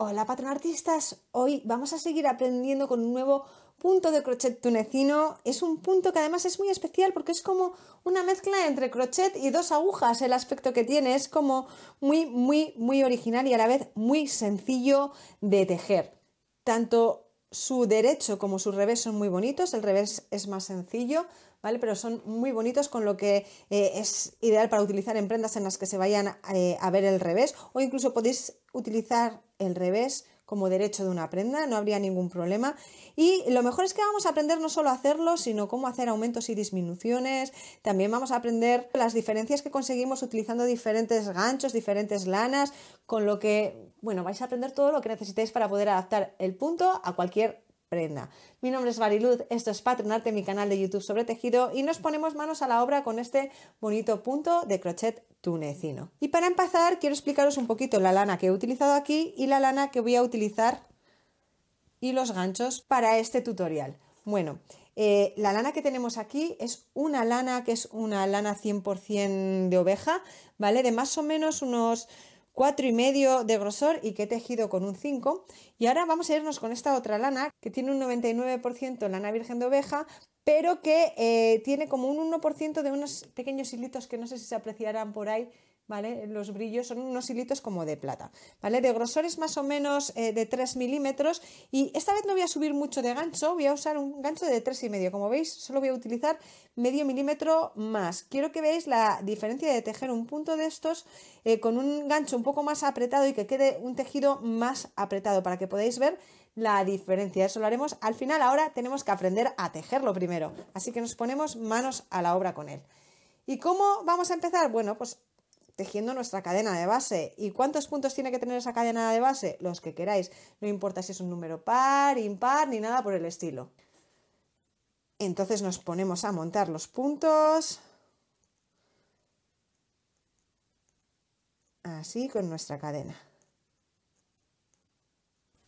Hola patrón artistas, hoy vamos a seguir aprendiendo con un nuevo punto de crochet tunecino. Es un punto que además es muy especial porque es como una mezcla entre crochet y dos agujas. El aspecto que tiene es como muy, muy, muy original y a la vez muy sencillo de tejer. Tanto su derecho como su revés son muy bonitos, el revés es más sencillo, ¿vale? Pero son muy bonitos con lo que eh, es ideal para utilizar en prendas en las que se vayan eh, a ver el revés o incluso podéis utilizar el revés como derecho de una prenda, no habría ningún problema. Y lo mejor es que vamos a aprender no solo a hacerlo, sino cómo hacer aumentos y disminuciones. También vamos a aprender las diferencias que conseguimos utilizando diferentes ganchos, diferentes lanas, con lo que, bueno, vais a aprender todo lo que necesitéis para poder adaptar el punto a cualquier prenda. Mi nombre es Bariluz, esto es Patronarte, mi canal de YouTube sobre tejido y nos ponemos manos a la obra con este bonito punto de crochet tunecino. Y para empezar quiero explicaros un poquito la lana que he utilizado aquí y la lana que voy a utilizar y los ganchos para este tutorial. Bueno, eh, la lana que tenemos aquí es una lana que es una lana 100% de oveja, ¿vale? De más o menos unos 4,5 y medio de grosor y que he tejido con un 5. Y ahora vamos a irnos con esta otra lana que tiene un 99% lana virgen de oveja, pero que eh, tiene como un 1% de unos pequeños hilitos que no sé si se apreciarán por ahí ¿vale? Los brillos son unos hilitos como de plata, ¿vale? De grosores más o menos eh, de 3 milímetros y esta vez no voy a subir mucho de gancho, voy a usar un gancho de 3,5, como veis solo voy a utilizar medio milímetro más. Quiero que veáis la diferencia de tejer un punto de estos eh, con un gancho un poco más apretado y que quede un tejido más apretado para que podáis ver la diferencia. Eso lo haremos al final, ahora tenemos que aprender a tejerlo primero, así que nos ponemos manos a la obra con él. ¿Y cómo vamos a empezar? Bueno, pues tejiendo nuestra cadena de base. ¿Y cuántos puntos tiene que tener esa cadena de base? Los que queráis. No importa si es un número par, impar, ni nada por el estilo. Entonces nos ponemos a montar los puntos. Así con nuestra cadena.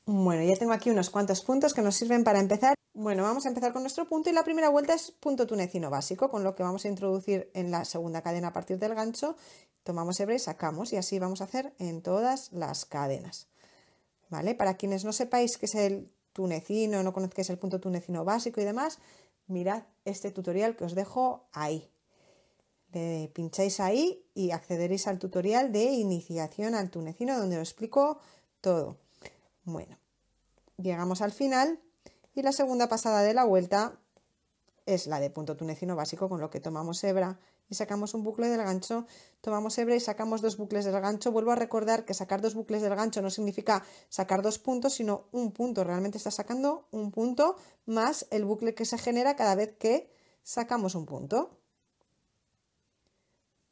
Bueno, ya tengo aquí unos cuantos puntos que nos sirven para empezar bueno, vamos a empezar con nuestro punto y la primera vuelta es punto tunecino básico, con lo que vamos a introducir en la segunda cadena a partir del gancho, tomamos hebra y sacamos y así vamos a hacer en todas las cadenas. ¿Vale? Para quienes no sepáis qué es el tunecino, no conozcáis el punto tunecino básico y demás, mirad este tutorial que os dejo ahí. Le pincháis ahí y accederéis al tutorial de iniciación al tunecino donde os explico todo. Bueno, llegamos al final y la segunda pasada de la vuelta es la de punto tunecino básico con lo que tomamos hebra y sacamos un bucle del gancho, tomamos hebra y sacamos dos bucles del gancho. Vuelvo a recordar que sacar dos bucles del gancho no significa sacar dos puntos, sino un punto. Realmente está sacando un punto más el bucle que se genera cada vez que sacamos un punto.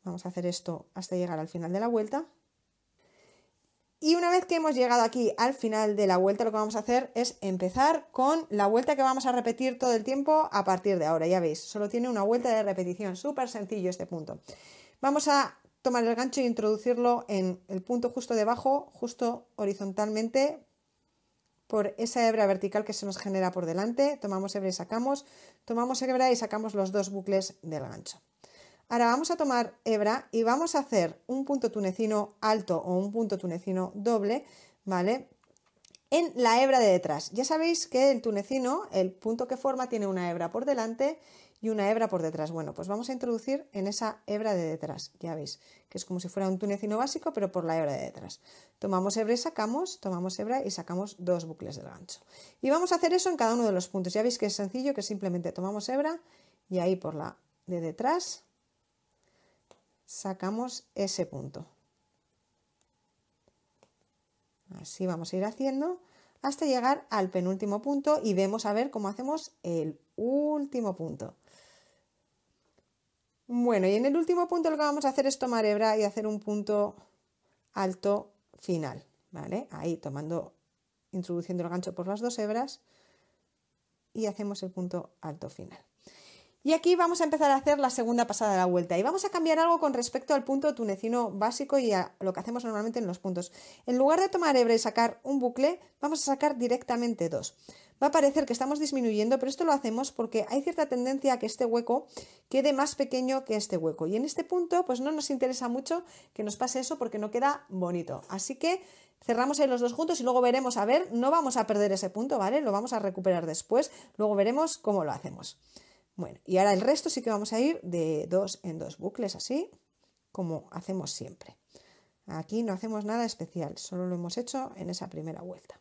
Vamos a hacer esto hasta llegar al final de la vuelta. Y una vez que hemos llegado aquí al final de la vuelta, lo que vamos a hacer es empezar con la vuelta que vamos a repetir todo el tiempo a partir de ahora. Ya veis, solo tiene una vuelta de repetición, súper sencillo este punto. Vamos a tomar el gancho e introducirlo en el punto justo debajo, justo horizontalmente, por esa hebra vertical que se nos genera por delante. Tomamos hebra y sacamos, tomamos hebra y sacamos los dos bucles del gancho. Ahora vamos a tomar hebra y vamos a hacer un punto tunecino alto o un punto tunecino doble, ¿vale? En la hebra de detrás. Ya sabéis que el tunecino, el punto que forma, tiene una hebra por delante y una hebra por detrás. Bueno, pues vamos a introducir en esa hebra de detrás, ya veis, que es como si fuera un tunecino básico, pero por la hebra de detrás. Tomamos hebra y sacamos, tomamos hebra y sacamos dos bucles del gancho. Y vamos a hacer eso en cada uno de los puntos. Ya veis que es sencillo, que simplemente tomamos hebra y ahí por la de detrás sacamos ese punto. Así vamos a ir haciendo hasta llegar al penúltimo punto y vemos a ver cómo hacemos el último punto. Bueno, y en el último punto lo que vamos a hacer es tomar hebra y hacer un punto alto final, ¿vale? Ahí tomando, introduciendo el gancho por las dos hebras y hacemos el punto alto final. Y aquí vamos a empezar a hacer la segunda pasada de la vuelta y vamos a cambiar algo con respecto al punto tunecino básico y a lo que hacemos normalmente en los puntos. En lugar de tomar hebra y sacar un bucle, vamos a sacar directamente dos. Va a parecer que estamos disminuyendo, pero esto lo hacemos porque hay cierta tendencia a que este hueco quede más pequeño que este hueco. Y en este punto, pues no nos interesa mucho que nos pase eso porque no queda bonito. Así que cerramos ahí los dos juntos y luego veremos, a ver, no vamos a perder ese punto, ¿vale? Lo vamos a recuperar después, luego veremos cómo lo hacemos. Bueno, y ahora el resto sí que vamos a ir de dos en dos bucles, así como hacemos siempre. Aquí no hacemos nada especial, solo lo hemos hecho en esa primera vuelta.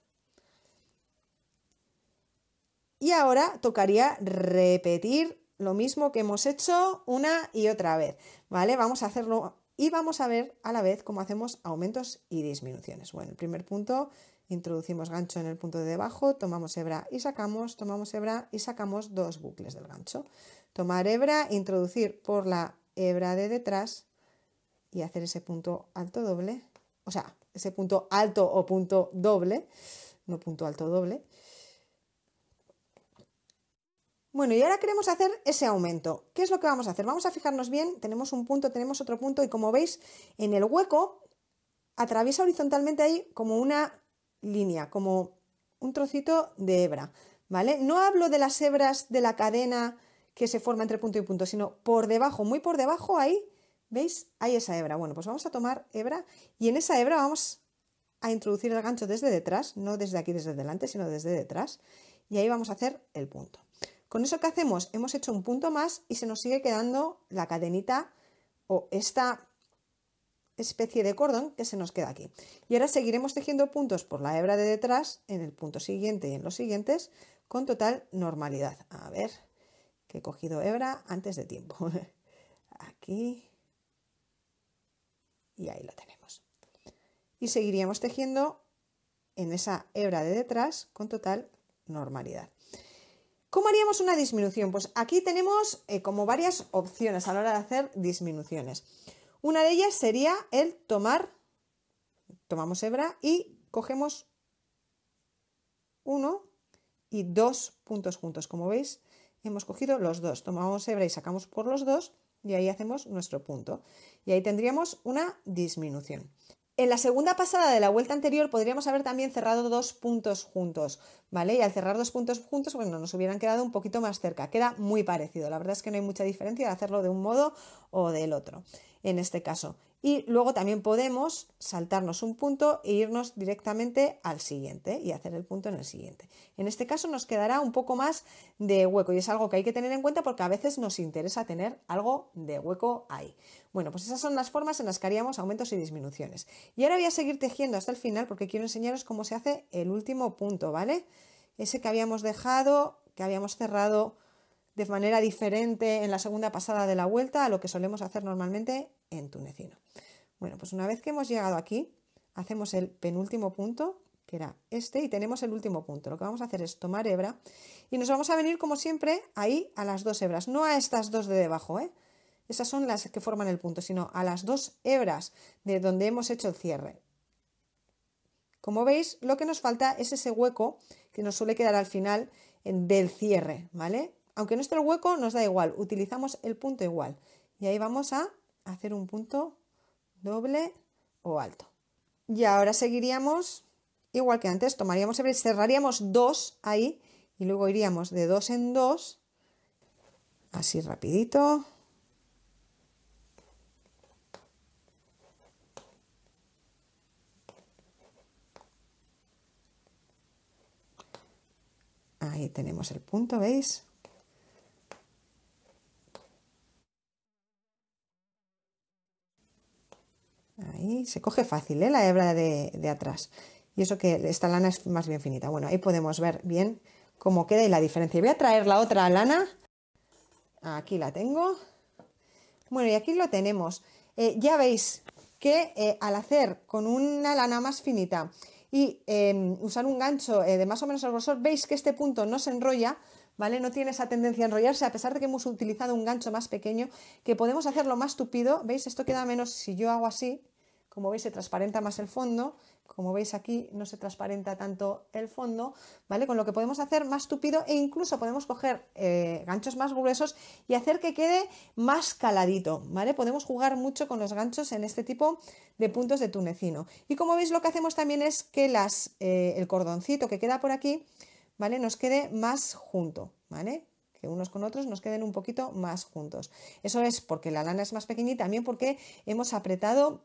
Y ahora tocaría repetir lo mismo que hemos hecho una y otra vez, ¿vale? Vamos a hacerlo y vamos a ver a la vez cómo hacemos aumentos y disminuciones. Bueno, el primer punto Introducimos gancho en el punto de debajo, tomamos hebra y sacamos, tomamos hebra y sacamos dos bucles del gancho. Tomar hebra, introducir por la hebra de detrás y hacer ese punto alto doble, o sea, ese punto alto o punto doble, no punto alto doble. Bueno, y ahora queremos hacer ese aumento. ¿Qué es lo que vamos a hacer? Vamos a fijarnos bien, tenemos un punto, tenemos otro punto y como veis, en el hueco atraviesa horizontalmente ahí como una línea, como un trocito de hebra, ¿vale? No hablo de las hebras de la cadena que se forma entre punto y punto, sino por debajo, muy por debajo ahí, ¿veis? Hay esa hebra. Bueno, pues vamos a tomar hebra y en esa hebra vamos a introducir el gancho desde detrás, no desde aquí, desde delante, sino desde detrás. Y ahí vamos a hacer el punto. Con eso que hacemos, hemos hecho un punto más y se nos sigue quedando la cadenita o esta especie de cordón que se nos queda aquí. Y ahora seguiremos tejiendo puntos por la hebra de detrás en el punto siguiente y en los siguientes con total normalidad. A ver, que he cogido hebra antes de tiempo. Aquí y ahí lo tenemos. Y seguiríamos tejiendo en esa hebra de detrás con total normalidad. ¿Cómo haríamos una disminución? Pues aquí tenemos eh, como varias opciones a la hora de hacer disminuciones. Una de ellas sería el tomar, tomamos hebra y cogemos uno y dos puntos juntos. Como veis, hemos cogido los dos. Tomamos hebra y sacamos por los dos y ahí hacemos nuestro punto. Y ahí tendríamos una disminución. En la segunda pasada de la vuelta anterior podríamos haber también cerrado dos puntos juntos, ¿vale? Y al cerrar dos puntos juntos, bueno, nos hubieran quedado un poquito más cerca. Queda muy parecido. La verdad es que no hay mucha diferencia de hacerlo de un modo o del otro en este caso. Y luego también podemos saltarnos un punto e irnos directamente al siguiente y hacer el punto en el siguiente. En este caso nos quedará un poco más de hueco y es algo que hay que tener en cuenta porque a veces nos interesa tener algo de hueco ahí. Bueno, pues esas son las formas en las que haríamos aumentos y disminuciones. Y ahora voy a seguir tejiendo hasta el final porque quiero enseñaros cómo se hace el último punto, ¿vale? Ese que habíamos dejado, que habíamos cerrado de manera diferente en la segunda pasada de la vuelta a lo que solemos hacer normalmente en tunecino. Bueno, pues una vez que hemos llegado aquí, hacemos el penúltimo punto, que era este, y tenemos el último punto. Lo que vamos a hacer es tomar hebra y nos vamos a venir, como siempre, ahí a las dos hebras, no a estas dos de debajo, ¿eh? Esas son las que forman el punto, sino a las dos hebras de donde hemos hecho el cierre. Como veis, lo que nos falta es ese hueco que nos suele quedar al final del cierre, ¿vale? Aunque no esté hueco, nos da igual, utilizamos el punto igual. Y ahí vamos a hacer un punto doble o alto. Y ahora seguiríamos igual que antes, tomaríamos cerraríamos dos ahí y luego iríamos de dos en dos, así rapidito. Ahí tenemos el punto, ¿veis? se coge fácil ¿eh? la hebra de, atrás. Y eso que esta lana es más bien finita. Bueno, ahí podemos ver bien cómo queda y la diferencia. Voy a traer la otra lana. Aquí la tengo. Bueno, y aquí lo tenemos. Eh, ya veis que eh, al hacer con una lana más finita y em, usar un gancho de más o menos el grosor, veis que este punto no se enrolla, ¿vale? No tiene esa tendencia a enrollarse, a pesar de que hemos utilizado un gancho más pequeño, que podemos hacerlo más tupido. ¿Veis? Esto queda menos si yo hago así, como veis se transparenta más el fondo, como veis aquí no se transparenta tanto el fondo, ¿vale? Con lo que podemos hacer más tupido e incluso podemos coger eh, ganchos más gruesos y hacer que quede más caladito, ¿vale? Podemos jugar mucho con los ganchos en este tipo de puntos de tunecino. Y como veis lo que hacemos también es que eh, el cordoncito que queda por aquí, ¿vale? Nos quede más junto, ¿vale? que unos con otros nos queden un poquito más juntos. Eso es porque la lana es más pequeña y también porque hemos apretado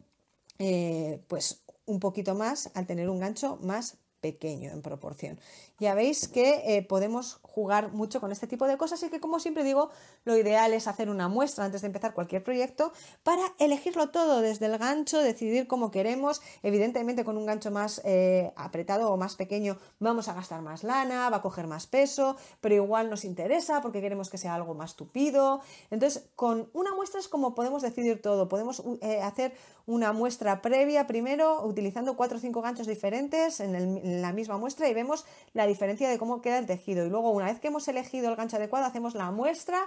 eh, pues un poquito más al tener un gancho más pequeño en proporción. Ya veis que eh, podemos jugar mucho con este tipo de cosas y que como siempre digo, lo ideal es hacer una muestra antes de empezar cualquier proyecto para elegirlo todo desde el gancho, decidir cómo queremos. Evidentemente con un gancho más eh, apretado o más pequeño vamos a gastar más lana, va a coger más peso, pero igual nos interesa porque queremos que sea algo más tupido. Entonces con una muestra es como podemos decidir todo. Podemos eh, hacer una muestra previa primero utilizando cuatro o cinco ganchos diferentes en el la misma muestra y vemos la diferencia de cómo queda el tejido. Y luego, una vez que hemos elegido el gancho adecuado, hacemos la muestra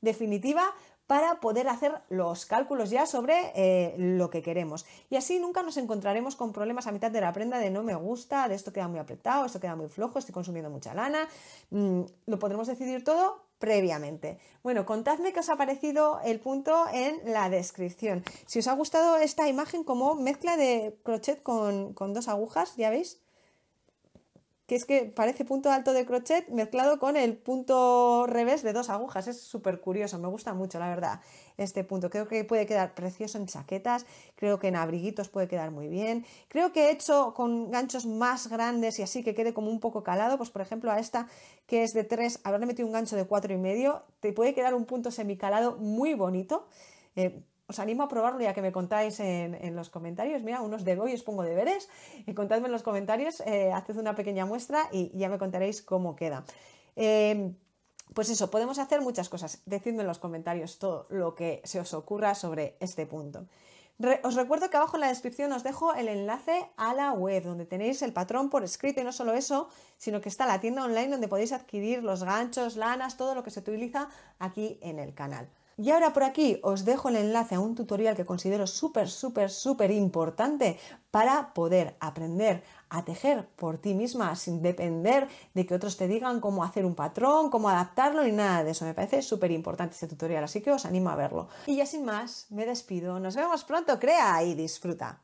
definitiva para poder hacer los cálculos ya sobre eh, lo que queremos. Y así nunca nos encontraremos con problemas a mitad de la prenda de no me gusta, de esto queda muy apretado, esto queda muy flojo, estoy consumiendo mucha lana. Mm, lo podremos decidir todo previamente. Bueno, contadme qué os ha parecido el punto en la descripción. Si os ha gustado esta imagen como mezcla de crochet con, con dos agujas, ya veis, que es que parece punto alto de crochet mezclado con el punto revés de dos agujas. Es súper curioso, me gusta mucho, la verdad, este punto. Creo que puede quedar precioso en chaquetas, creo que en abriguitos puede quedar muy bien. Creo que he hecho con ganchos más grandes y así que quede como un poco calado, pues por ejemplo a esta que es de tres habrá metido un gancho de cuatro y medio, te puede quedar un punto semicalado muy bonito. Eh, os animo a probarlo ya que me contáis en, los comentarios. Mira, unos de y os pongo deberes y eh, contadme en los comentarios, eh, haced una pequeña muestra y ya me contaréis cómo queda. Em, pues eso, podemos hacer muchas cosas. Decidme en los comentarios todo lo que se os ocurra sobre este punto. os recuerdo que abajo en la descripción os dejo el enlace a la web donde tenéis el patrón por escrito y no solo eso, sino que está la tienda online donde podéis adquirir los ganchos, lanas, todo lo que se utiliza aquí en el canal. Y ahora por aquí os dejo el enlace a un tutorial que considero súper, súper, súper importante para poder aprender a tejer por ti misma sin depender de que otros te digan cómo hacer un patrón, cómo adaptarlo ni nada de eso. Me parece súper importante este tutorial, así que os animo a verlo. Y ya sin más, me despido. Nos vemos pronto, crea y disfruta.